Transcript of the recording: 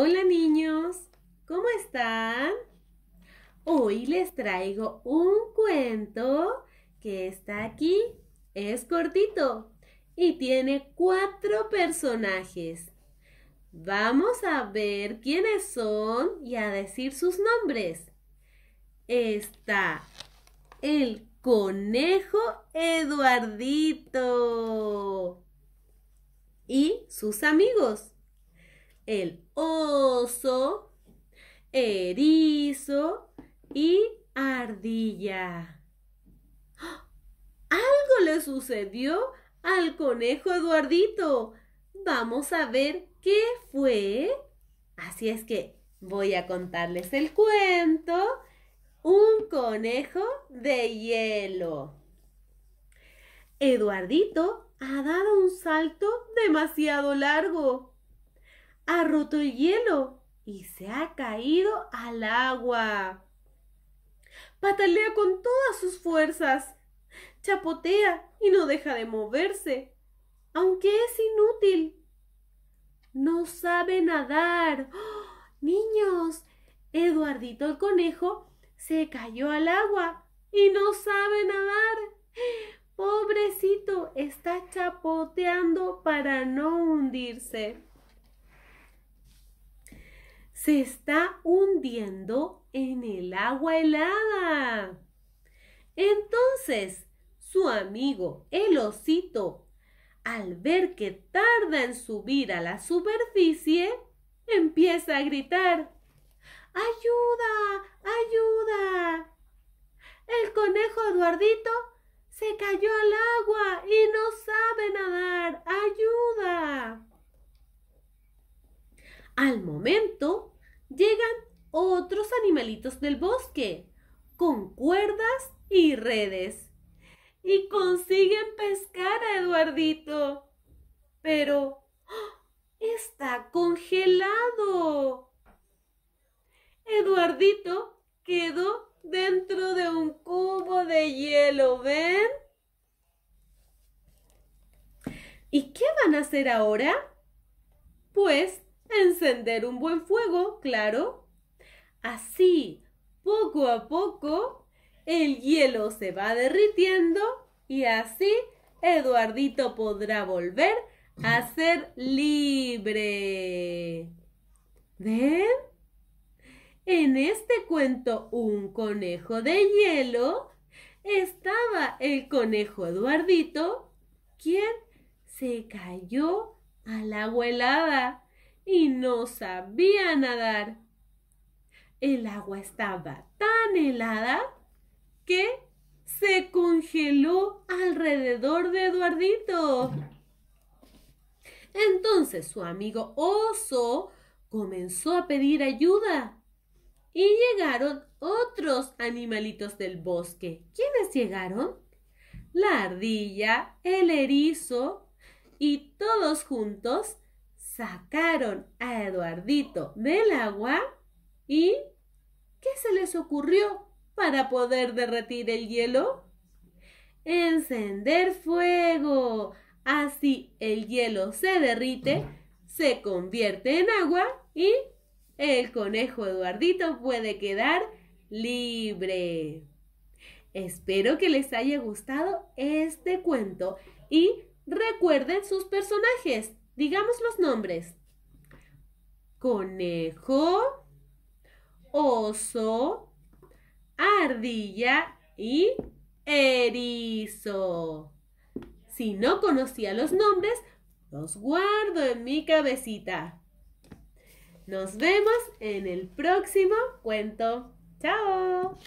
Hola niños, ¿cómo están? Hoy les traigo un cuento que está aquí. Es cortito y tiene cuatro personajes. Vamos a ver quiénes son y a decir sus nombres. Está el conejo Eduardito y sus amigos el oso, erizo y ardilla. Algo le sucedió al conejo Eduardito. Vamos a ver qué fue. Así es que voy a contarles el cuento. Un conejo de hielo. Eduardito ha dado un salto demasiado largo ha roto el hielo y se ha caído al agua. Patalea con todas sus fuerzas, chapotea y no deja de moverse, aunque es inútil. No sabe nadar. niños, Eduardito el conejo se cayó al agua y no sabe nadar. Pobrecito, está chapoteando para no hundirse se está hundiendo en el agua helada. Entonces, su amigo, el osito, al ver que tarda en subir a la superficie, empieza a gritar. ¡Ayuda! ¡Ayuda! El conejo Eduardito se cayó al agua y no sabe nadar. ¡Ayuda! Al momento, llegan otros animalitos del bosque con cuerdas y redes y consiguen pescar a Eduardito. Pero ¡ah! está congelado. Eduardito quedó dentro de un cubo de hielo, ¿ven? ¿Y qué van a hacer ahora? Pues encender un buen fuego, claro. Así, poco a poco, el hielo se va derritiendo y así Eduardito podrá volver a ser libre. ¿Ven? En este cuento Un conejo de hielo estaba el conejo Eduardito, quien se cayó a la helada y no sabía nadar. El agua estaba tan helada que se congeló alrededor de Eduardito. Entonces su amigo oso comenzó a pedir ayuda y llegaron otros animalitos del bosque. ¿Quiénes llegaron? La ardilla, el erizo y todos juntos sacaron a Eduardito del agua y ¿qué se les ocurrió para poder derretir el hielo? Encender fuego. Así el hielo se derrite, se convierte en agua y el conejo Eduardito puede quedar libre. Espero que les haya gustado este cuento y recuerden sus personajes. Digamos los nombres. Conejo, oso, ardilla y erizo. Si no conocía los nombres, los guardo en mi cabecita. Nos vemos en el próximo cuento. ¡Chao!